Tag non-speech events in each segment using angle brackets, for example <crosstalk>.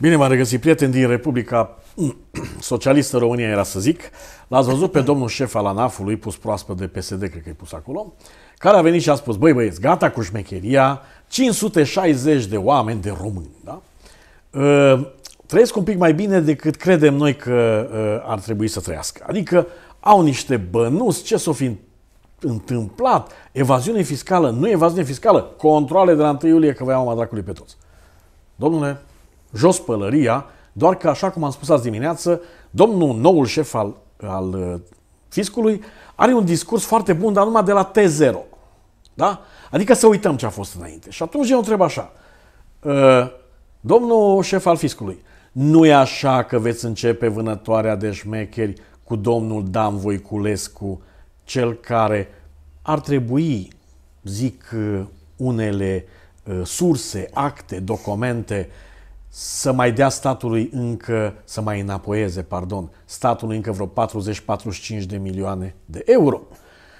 Bine m-am regăsit, prieteni din Republica <clears throat> Socialistă România, era să zic. L-ați văzut pe domnul șef al ANAF-ului, pus proaspăt de PSD, cred că e pus acolo, care a venit și a spus, băi băieți, gata cu șmecheria, 560 de oameni de români, da? Ă, trăiesc un pic mai bine decât credem noi că ă, ar trebui să trăiască. Adică au niște bănuți, ce s-o fi întâmplat, evaziune fiscală, nu evaziune fiscală, controle de la 1 iulie, că vă iau dracului pe toți. Domnule, jos pălăria, doar că, așa cum am spus azi dimineață, domnul noul șef al, al uh, fiscului are un discurs foarte bun, dar numai de la T0. Da? Adică să uităm ce a fost înainte. Și atunci eu întreb așa, uh, domnul șef al fiscului, nu e așa că veți începe vânătoarea de șmecheri cu domnul Dan Voiculescu, cel care ar trebui, zic uh, unele surse, acte, documente, să mai dea statului încă, să mai înapoieze, pardon, statului încă vreo 40-45 de milioane de euro.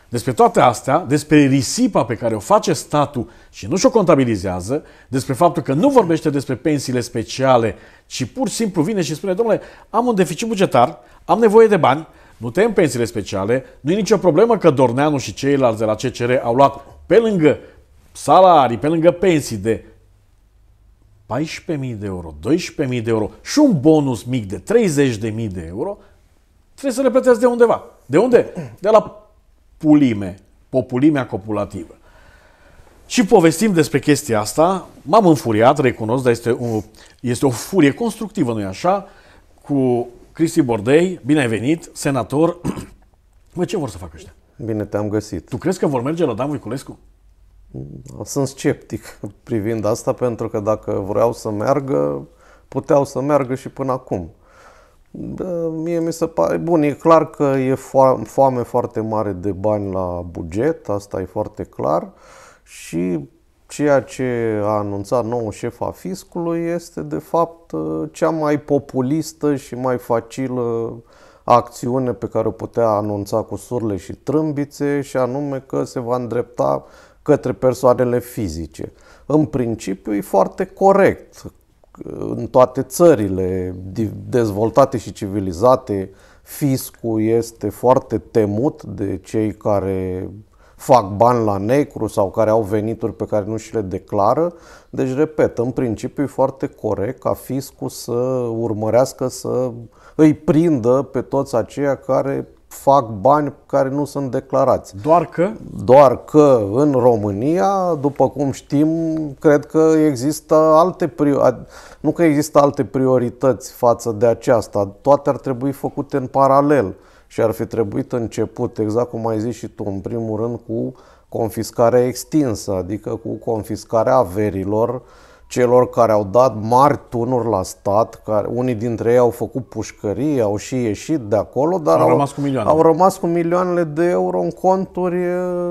Despre toate astea, despre risipa pe care o face statul și nu și-o contabilizează, despre faptul că nu vorbește despre pensiile speciale, ci pur și simplu vine și spune, domnule, am un deficit bugetar, am nevoie de bani, nu tem pensiile speciale, nu e nicio problemă că Dorneanu și ceilalți de la CCR au luat pe lângă salarii, pe lângă pensii de 14.000 de euro, 12.000 de euro și un bonus mic de 30.000 de euro, trebuie să le plătesc de undeva. De unde? De la pulime, populimea copulativă. Și povestim despre chestia asta, m-am înfuriat, recunosc, dar este o, este o furie constructivă, nu-i așa, cu Cristi Bordei, bine ai venit, senator. Mă, <clears throat> ce vor să facă ăștia? Bine te-am găsit. Tu crezi că vor merge la Dan Voiculescu? Sunt sceptic <laughs> privind asta pentru că dacă vreau să meargă, puteau să meargă și până acum. Da, mie mi se pare bun, e clar că e foame foarte mare de bani la buget, asta e foarte clar și ceea ce a anunțat nouă a fiscului este de fapt cea mai populistă și mai facilă acțiune pe care o putea anunța cu surle și trâmbițe și anume că se va îndrepta către persoanele fizice. În principiu e foarte corect uh, în toate țările dezvoltate și civilizate, fiscul este foarte temut de cei care fac bani la necru sau care au venituri pe care nu și le declară. Deci, repet, în principiu e foarte corect ca fiscul să urmărească să îi prindă pe toți aceia care fac bani care nu sunt declarați. Doar că? Doar că în România, după cum știm, cred că există alte priorități. Nu că există alte priorități față de aceasta, toate ar trebui făcute în paralel și ar fi trebuit început, exact cum ai zis și tu, în primul rând cu confiscarea extinsă, adică cu confiscarea averilor celor care au dat mari tunuri la stat, care, unii dintre ei au făcut pușcării, au și ieșit de acolo, dar au, au, rămas, cu au rămas cu milioanele de euro în conturi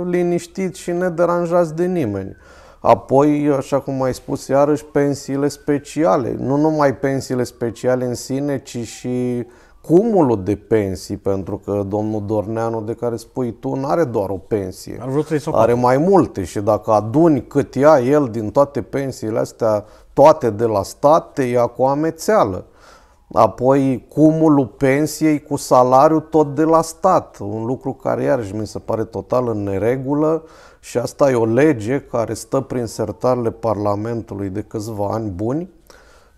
liniștiți și nederanjați de nimeni. Apoi, așa cum ai spus, iarăși pensiile speciale. Nu numai pensiile speciale în sine, ci și uh, cumulul de pensii, pentru că domnul Dorneanu, de care spui tu, nu are doar o pensie. Ar vrut să are mai multe și dacă aduni cât ia el din toate pensiile astea, toate de la stat, te ia cu amețeală. Apoi cumulul pensiei cu salariul tot de la stat, un lucru care iarăși mi se pare total în neregulă și asta e o lege care stă prin sertarele Parlamentului de câțiva ani buni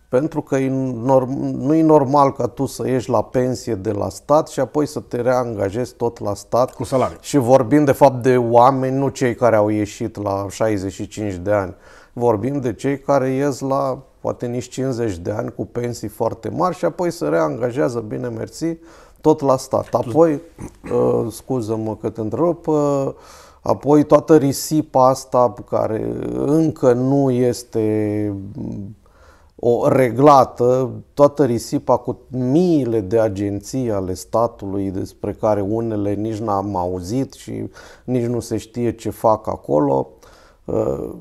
pentru că nu e normal ca tu să ieși la pensie de la stat și apoi să te reangajezi tot la stat. Cu salariu. Și vorbim de fapt de oameni, nu cei care au ieșit la 65 de ani. Vorbim de cei care ies la poate nici 50 de ani cu pensii foarte mari și apoi se reangajează, bine mersi, tot la stat. Apoi, uh, scuză-mă că te întrerup, uh, apoi toată risipa asta care încă nu este o reglată, toată risipa cu miile de agenții ale statului despre care unele nici n-am auzit și nici nu se știe ce fac acolo. Uh,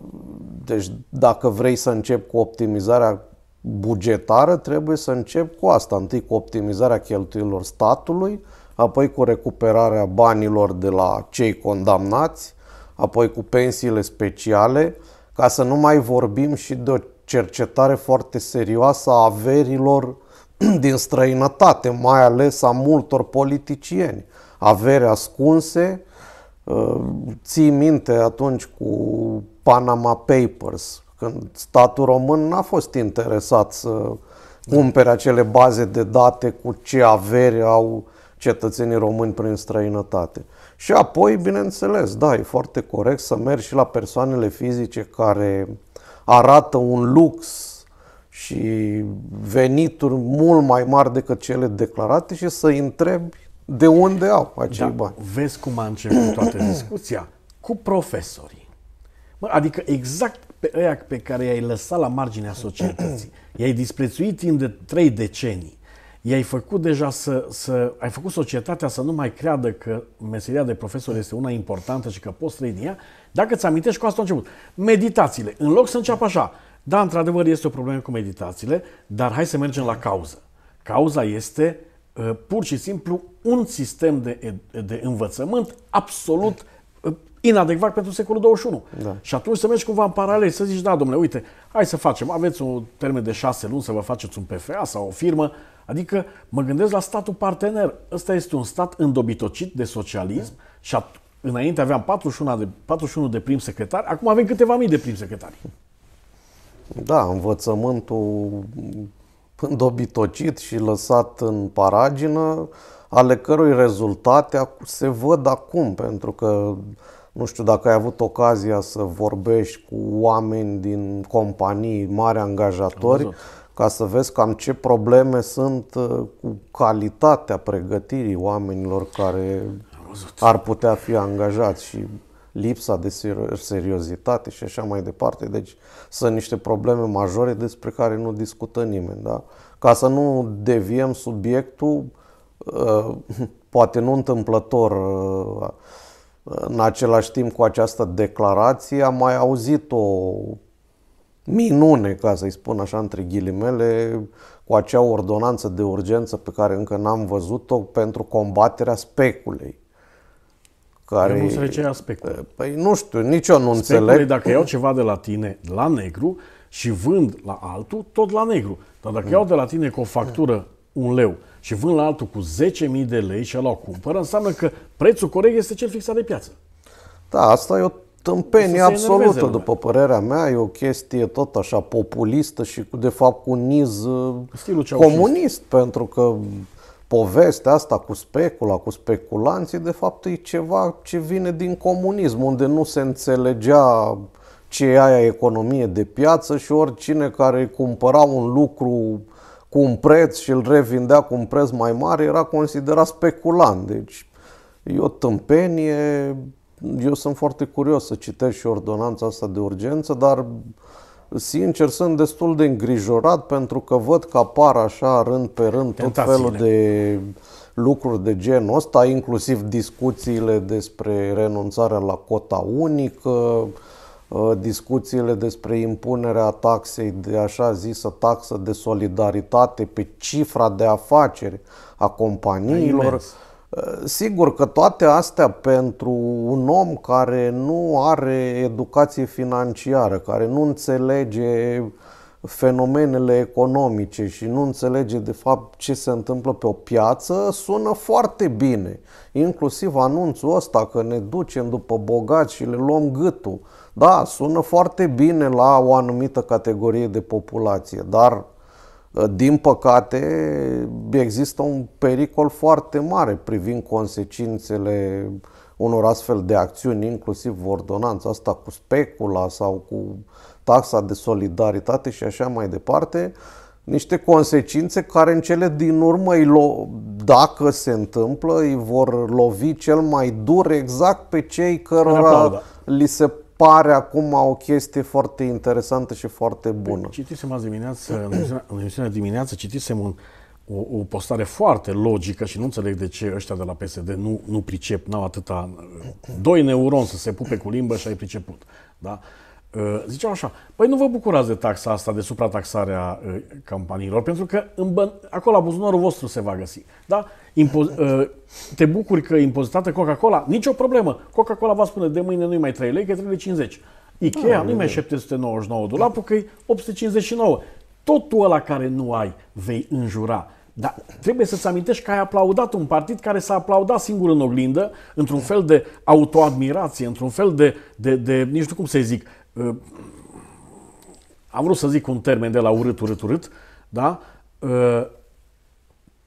deci dacă vrei să încep cu optimizarea bugetară, trebuie să încep cu asta. Întâi cu optimizarea cheltuielor statului, apoi cu recuperarea banilor de la cei condamnați, apoi cu pensiile speciale, ca să nu mai vorbim și de cercetare foarte serioasă a averilor <clears throat> din străinătate, mai ales a multor politicieni. avere ascunse, uh, ții minte atunci cu Panama Papers, când statul român n-a fost interesat să da. cumpere acele baze de date cu ce avere au cetățenii români prin străinătate. Și apoi, bineînțeles, da, e foarte corect să mergi și la persoanele fizice care arată un lux și venituri mult mai mari decât cele declarate și să întrebi de unde au acei da, bani. Vezi cum a început toată <clears throat> discuția? Cu profesorii. Mă, adică exact pe aia pe care i-ai lăsat la marginea societății. I-ai disprețuit timp de trei decenii i-ai făcut deja să, să... ai făcut societatea să nu mai creadă că meseria de profesor este una importantă și că poți trăi din ea, dacă îți amintești cu asta a început. Meditațiile. În loc să înceapă așa. Da, într-adevăr, este o problemă cu meditațiile, dar hai să mergem la cauză. Cauza este ă, pur și simplu un sistem de, de învățământ absolut ă, inadecvat pentru secolul 21. Da. Și atunci să mergi cumva în paralel, să zici, da, domnule, uite, hai să facem, aveți un termen de șase luni să vă faceți un PFA sau o firmă, Adică mă gândesc la statul partener. Ăsta este un stat îndobitocit de socialism și at- înainte aveam 41 de, 41 de prim secretari, acum avem câteva mii de prim secretari. Da, învățământul îndobitocit și lăsat în paragină, ale cărui rezultate se văd acum, pentru că nu știu dacă ai avut ocazia să vorbești cu oameni din companii, mari angajatori, ca să vezi cam ce probleme sunt uh, cu calitatea pregătirii oamenilor care ar putea fi angajați și lipsa de seriozitate și așa mai departe. Deci sunt niște probleme majore despre care nu discută nimeni. Da? Ca să nu deviem subiectul, uh, <laughs> poate nu întâmplător, uh, în același timp cu această declarație am mai auzit o minune, ca să-i spun așa între ghilimele, cu acea ordonanță de urgență pe care încă n-am văzut-o pentru combaterea speculei. Care... Nu se aspectul. Păi nu știu, nici eu nu Speculei, înțeleg. dacă iau ceva de la tine la negru și vând la altul, tot la negru. Dar dacă mm. iau de la tine cu o factură un leu și vând la altul cu 10.000 de lei și ăla o cumpără, înseamnă că prețul corect este cel fixat de piață. Da, asta e o tâmpenie absolută, după părerea mea, e o chestie tot așa populistă și cu, de fapt cu niz uh, comunist, pentru că povestea asta cu specula, cu speculanții, de fapt e ceva ce vine din comunism, unde nu se înțelegea ce e aia economie de piață și oricine care cumpăra un lucru cu un preț și îl revindea cu un preț mai mare era considerat speculant. Deci e o tâmpenie eu sunt foarte curios să citesc și ordonanța asta de urgență, dar sincer sunt destul de îngrijorat pentru că văd că apar așa rând pe rând Tentațiile. tot felul de lucruri de genul ăsta, inclusiv discuțiile despre renunțarea la cota unică, ă, discuțiile despre impunerea taxei de așa zisă taxă de solidaritate pe cifra de afaceri a companiilor. Imens Sigur că toate astea pentru un om care nu are educație financiară, care nu înțelege fenomenele economice și nu înțelege de fapt ce se întâmplă pe o piață, sună foarte bine. Inclusiv anunțul ăsta că ne ducem după bogați și le luăm gâtul. Da, sună foarte bine la o anumită categorie de populație, dar din păcate, există un pericol foarte mare privind consecințele unor astfel de acțiuni, inclusiv ordonanța asta cu specula sau cu taxa de solidaritate și așa mai departe, niște consecințe care în cele din urmă, dacă se întâmplă, îi vor lovi cel mai dur exact pe cei cărora li se pare acum o chestie foarte interesantă și foarte păi, bună. Citisem azi dimineață, în emisiunea, dimineață, citisem un, o, o postare foarte logică și nu înțeleg de ce ăștia de la PSD nu, nu pricep, n-au atâta... Doi neuroni să se pupe cu limbă și ai priceput. Da? Uh, Uh, ziceau așa, păi nu vă bucurați de taxa asta, de suprataxarea uh, companiilor, pentru că în bă- acolo buzunarul vostru se va găsi. Da? Impo- uh, te bucuri că impozitată Coca-Cola? Nicio problemă. Coca-Cola va spune de mâine nu-i mai 3 lei, că 3 lei 50. Ikea ah, nu-i mai 799 de dolari, că e 859. Totul ăla care nu ai, vei înjura. Dar trebuie să-ți amintești că ai aplaudat un partid care s-a aplaudat singur în oglindă, într-un fel de autoadmirație, într-un fel de, de, de nici nu cum să zic, am vrut să zic un termen de la urât, urât, urât, da? Ă,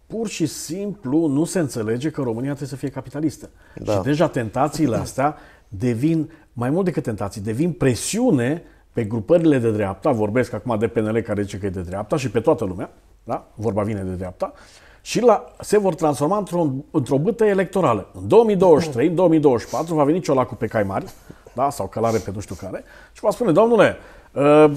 pur și simplu nu se înțelege că România trebuie să fie capitalistă. Da. Și deja tentațiile <clears throat> astea devin, mai mult decât tentații, devin presiune pe grupările de dreapta, vorbesc acum de PNL care zice că e de dreapta și pe toată lumea, da? vorba vine de dreapta, și la, se vor transforma într-o, într bâtă electorală. În 2023, în 2024 va veni ciolacul pe cai mari, da? sau călare pe nu știu care, și va spune, domnule, ă,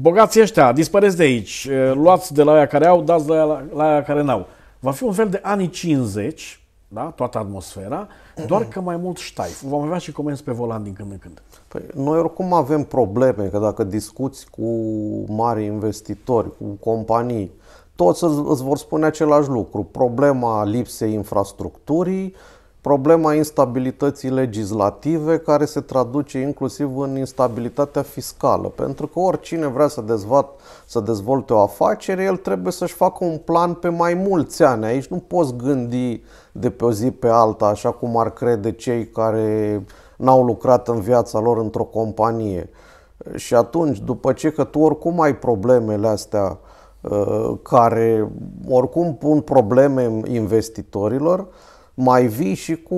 bogații ăștia, dispăreți de aici, ă, luați de la aia care au, dați de la, aia care n-au. Va fi un fel de anii 50, da? toată atmosfera, doar că mai mult ștaif. Vom avea și comenzi pe volan din când în când. Păi, noi oricum avem probleme, că dacă discuți cu mari investitori, cu companii, toți îți vor spune același lucru. Problema lipsei infrastructurii, problema instabilității legislative care se traduce inclusiv în instabilitatea fiscală, pentru că oricine vrea să, dezvat, să dezvolte o afacere, el trebuie să-și facă un plan pe mai mulți ani. Aici nu poți gândi de pe o zi pe alta, așa cum ar crede cei care n-au lucrat în viața lor într-o companie. Și atunci, după ce că tu oricum ai problemele astea uh, care oricum pun probleme investitorilor, mai vii și cu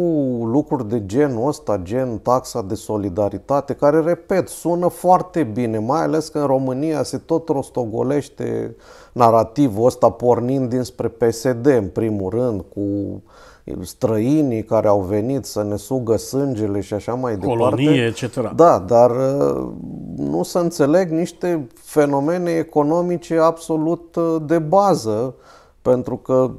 lucruri de genul ăsta, gen taxa de solidaritate, care, repet, sună foarte bine, mai ales că în România se tot rostogolește narativul ăsta pornind dinspre PSD, în primul rând, cu străinii care au venit să ne sugă sângele și așa mai Colonie, departe. etc. Da, dar uh, nu să înțeleg niște fenomene economice absolut uh, de bază, pentru că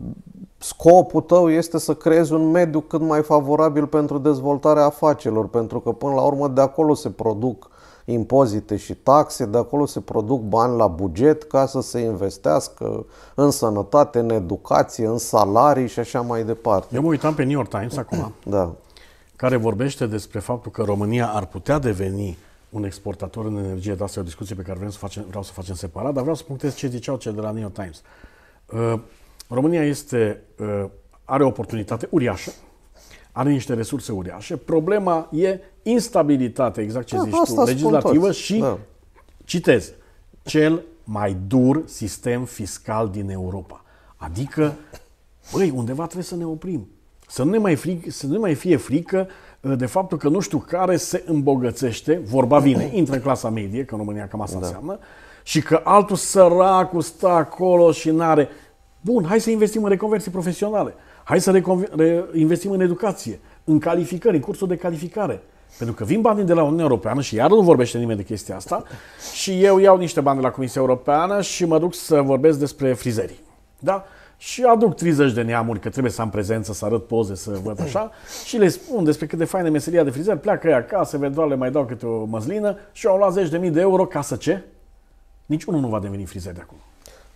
Scopul tău este să creezi un mediu cât mai favorabil pentru dezvoltarea afacerilor, pentru că până la urmă de acolo se produc impozite și taxe, de acolo se produc bani la buget ca să se investească în sănătate, în educație, în salarii și așa mai departe. Eu mă uitam pe New York Times acum, <clears throat> da. care vorbește despre faptul că România ar putea deveni un exportator în energie, dar asta e o discuție pe care vrem să facem, vreau să facem separat, dar vreau să punctez ce ziceau cei de la New York Times. Uh, România este, uh, are o oportunitate uriașă, are niște resurse uriașe. Problema e instabilitatea, exact ce da, zici tu, legislativă și, da. citez, cel mai dur sistem fiscal din Europa. Adică, băi, undeva trebuie să ne oprim. Să nu ne mai, fric, să nu ne mai fie frică uh, de faptul că nu știu care se îmbogățește, vorba vine, <clears throat> intră în clasa medie, că în România cam asta da. înseamnă, și că altul săracul stă acolo și n-are... Bun, hai să investim în reconversii profesionale. Hai să investim în educație, în calificări, în cursuri de calificare. Pentru că vin bani de la Uniunea Europeană și iar nu vorbește nimeni de chestia asta <laughs> și eu iau niște bani de la Comisia Europeană și mă duc să vorbesc despre frizerii. Da? Și aduc 30 de neamuri, că trebuie să am prezență, să arăt poze, să văd așa, <laughs> și le spun despre cât de faină meseria de frizer, pleacă ei acasă, eventual le mai dau câte o măslină și au luat 10.000 de euro ca să ce? Niciunul nu va deveni frizer de acum.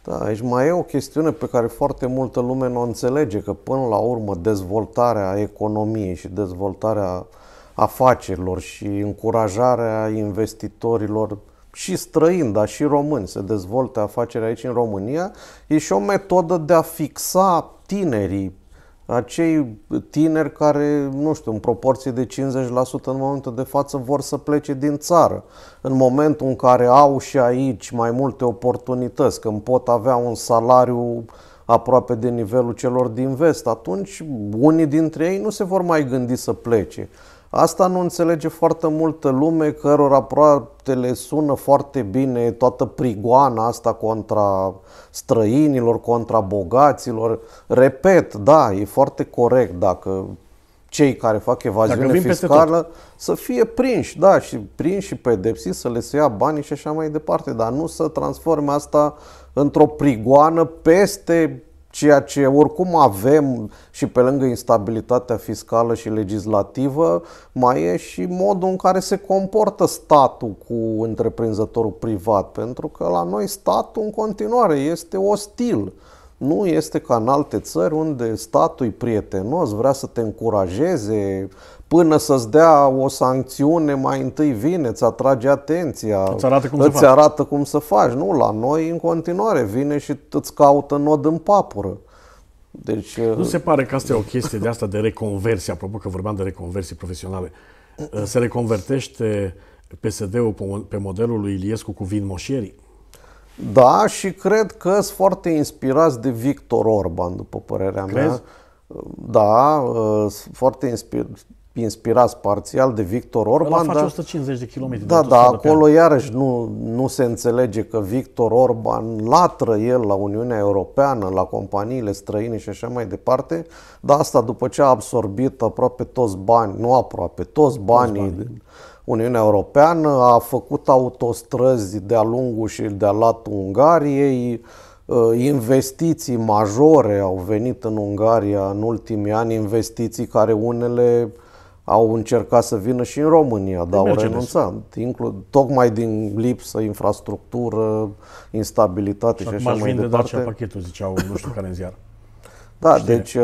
Da, aici mai e o chestiune pe care foarte multă lume nu o înțelege, că până la urmă dezvoltarea economiei și dezvoltarea afacerilor și încurajarea investitorilor și străini, dar și români, se dezvolte afacerea aici în România, e și o metodă de a fixa tinerii acei tineri care, nu știu, în proporție de 50% în momentul de față vor să plece din țară. În momentul în care au și aici mai multe oportunități, când pot avea un salariu aproape de nivelul celor din vest, atunci unii dintre ei nu se vor mai gândi să plece. Asta nu înțelege foarte multă lume, cărora aproape le sună foarte bine toată prigoana asta contra străinilor, contra bogaților. Repet, da, e foarte corect dacă cei care fac evaziune fiscală să fie prinși, da, și prinși și pedepsiți, să le se ia banii și așa mai departe, dar nu să transforme asta într-o prigoană peste ceea ce oricum avem și pe lângă instabilitatea fiscală și legislativă, mai e și modul în care se comportă statul cu întreprinzătorul privat, pentru că la noi statul în continuare este ostil. Nu este ca în alte țări unde statul e prietenos, vrea să te încurajeze, până să-ți dea o sancțiune, mai întâi vine, îți atrage atenția, îți arată cum, îți să, arată faci. cum să faci. Nu, la noi în continuare vine și îți caută nod în papură. Deci, nu uh, se pare că asta e o chestie de asta de reconversie, apropo că vorbeam de reconversie profesionale. Uh, se reconvertește PSD-ul pe modelul lui Iliescu cu vin moșierii? Da, și cred că sunt foarte inspirați de Victor Orban, după părerea Crezi? mea. Da, uh, foarte inspirați inspirați parțial de Victor Orban. Ăla face 150 de kilometri. Da, da, acolo iarăși nu, nu se înțelege că Victor Orban latră el la Uniunea Europeană, la companiile străine și așa mai departe, dar asta după ce a absorbit aproape toți bani, nu aproape, toți banii, toți banii. Uniunea Europeană, a făcut autostrăzi de-a lungul și de-a latul Ungariei, uh, investiții majore au venit în Ungaria în ultimii ani, investiții care unele au încercat să vină și în România, păi dar au renunțat, inclu- tocmai din lipsă, infrastructură, instabilitate și, și așa mai departe. Și acum aș vinde pachetul, ziceau, nu știu care în ziar. <laughs> Da, Știi? deci uh,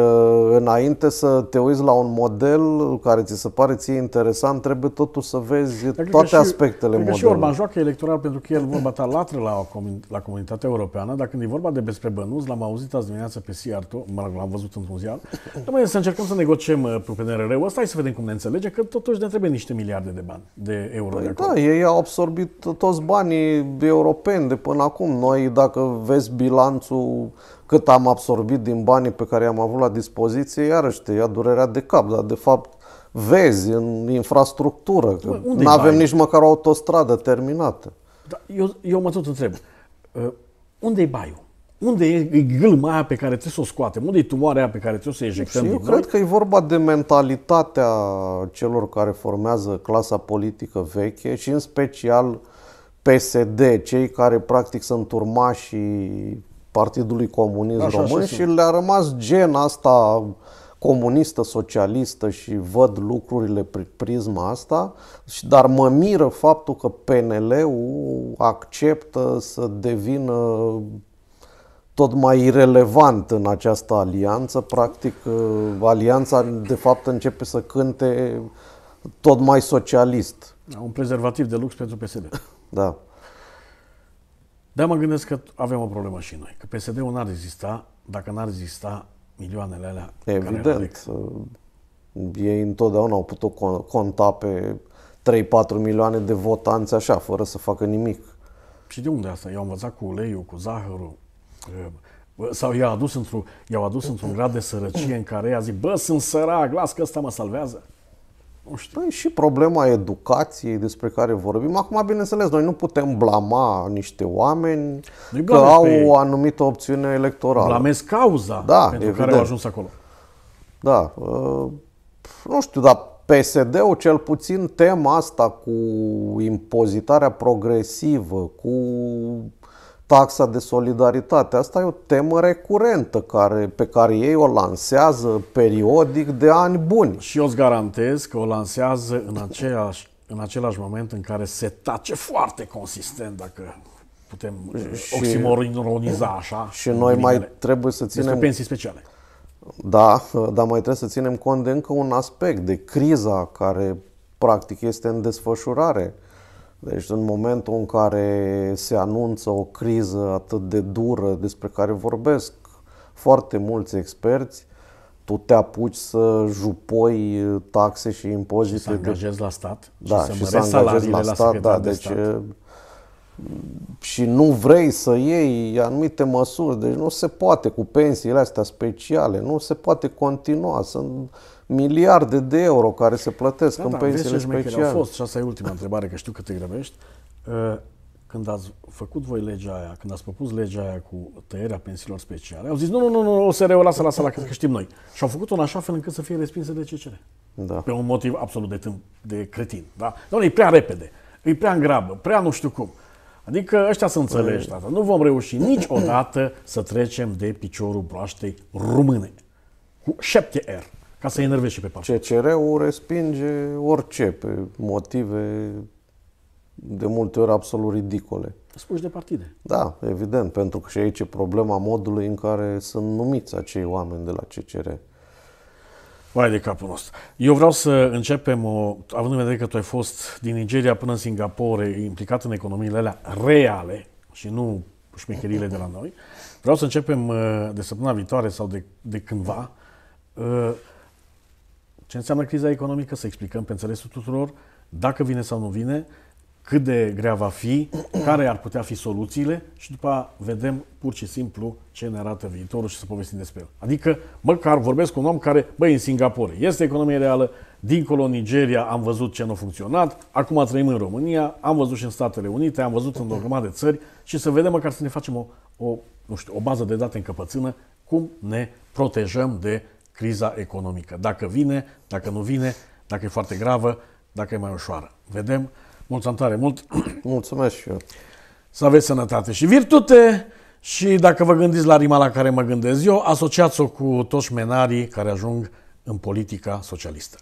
înainte să te uiți la un model care ți se pare ție interesant, trebuie totuși să vezi Dar toate și, aspectele modelului. Că și Orban joacă electoral pentru că el vorba ta latră la, la comunitatea europeană, dar când e vorba de despre bănuți, l-am auzit azi dimineața pe Siarto, mă rog, l-am văzut într-un ziar, Domnule, să încercăm să negociem uh, pe PNRR-ul ăsta, hai să vedem cum ne înțelege, că totuși ne trebuie niște miliarde de bani, de euro. Păi de acolo. da, ei au absorbit toți banii europeni de până acum. Noi, dacă vezi bilanțul cât am absorbit din banii pe care i am avut la dispoziție, iarăși te ia durerea de cap, dar de fapt vezi în infrastructură, că păi, nu avem nici măcar o autostradă terminată. Da, eu, eu mă tot întreb, uh, ă, unde e baiul? Unde e gâlma aia pe care trebuie să o scoatem? Unde e tumoarea aia pe care trebuie să o ejectăm? Și eu cred noi? că e vorba de mentalitatea celor care formează clasa politică veche și în special PSD, cei care practic sunt urmașii Partidului Comunist așa, Român așa, și le-a rămas gen asta comunistă, socialistă și văd lucrurile prin prisma asta, dar mă miră faptul că PNL-ul acceptă să devină tot mai irelevant în această alianță. Practic, uh, alianța de fapt începe să cânte tot mai socialist. Un prezervativ de lux pentru PSD. Da. Dar mă gândesc că avem o problemă și noi. Că PSD-ul n-ar rezista dacă n-ar rezista milioanele alea Evident. Ei întotdeauna au putut conta pe 3-4 milioane de votanți așa, fără să facă nimic. Și de unde asta? I-au învățat cu uleiul, cu zahărul? Sau i-au adus, într-un, i-au adus într-un grad de sărăcie în care ea zic, bă, sunt sărac, las că ăsta mă salvează? Nu știu. Păi și problema educației despre care vorbim. Acum, bineînțeles, noi nu putem blama niște oameni nu că au o anumită opțiune electorală. Blamez cauza da, pentru evident. care au ajuns acolo. Da. Uh, nu știu, dar PSD-ul cel puțin tema asta cu impozitarea progresivă, cu taxa de solidaritate. Asta e o temă recurentă care, pe care ei o lansează periodic de ani buni. Și eu îți garantez că o lansează în aceeași în același moment în care se tace foarte consistent, dacă putem oximoroniza așa. Și noi mai trebuie să ținem... Despre pensii speciale. Da, dar mai trebuie să ținem cont de încă un aspect, de criza care practic este în desfășurare deci în momentul în care se anunță o criză atât de dură despre care vorbesc foarte mulți experți, tu te apuci să jupoi uh, taxe și impozite. Și să angajezi de... la stat. Da, și să, și să angajezi la stat. La da, de deci stat. Uh, și nu vrei să iei anumite măsuri, deci nu se poate cu pensiile astea speciale, nu se poate continua, sunt miliarde de euro care se plătesc da, în da, pensiile speciale. Au fost, și asta e ultima întrebare, că știu că te grăbești, uh, când ați făcut voi legea aia, când ați propus legea aia cu tăierea pensiilor speciale, au zis nu, nu, nu, nu o să reu, lasă, lasă, lasă, că știm noi. Și au făcut-o în așa fel încât să fie respinsă de CCR. Da. Pe un motiv absolut de, tâmp, de cretin. Da? Doamne, e prea repede, e prea în grabă, prea nu știu cum. Uh, Adică ăștia să păi. înțelegi, tata. Nu vom reuși niciodată <clears throat> să trecem de piciorul broaștei române. Cu 7 R. Ca să enervezi și pe partea. CCR-ul respinge orice pe motive de multe ori absolut ridicole. Spuși de partide. Da, evident, pentru că și aici e problema modului în care sunt numiți acei oameni de la CCR. Vai de capul nostru. Eu vreau să începem, o, având în vedere că tu ai fost din Nigeria până în Singapore, implicat în economiile alea reale și nu șmecherile de la noi, vreau să începem uh, de săptămâna viitoare sau de, de cândva uh, ce înseamnă criza economică, să explicăm pe înțelesul tuturor, dacă vine sau nu vine, cât de grea va fi, care ar putea fi soluțiile și după vedem pur și simplu ce ne arată viitorul și să povestim despre el. Adică, măcar vorbesc cu un om care, băi, în Singapore este economie reală, dincolo Nigeria am văzut ce nu a funcționat, acum trăim în România, am văzut și în Statele Unite, am văzut în o grămadă de țări și să vedem măcar să ne facem o, o, nu știu, o bază de date încăpățână cum ne protejăm de criza economică. Dacă vine, dacă nu vine, dacă e foarte gravă, dacă e mai ușoară. Vedem Mulțumesc tare mult! <coughs> Mulțumesc și eu! Să aveți sănătate și virtute și dacă vă gândiți la rima la care mă gândesc eu, asociați-o cu toți menarii care ajung în politica socialistă.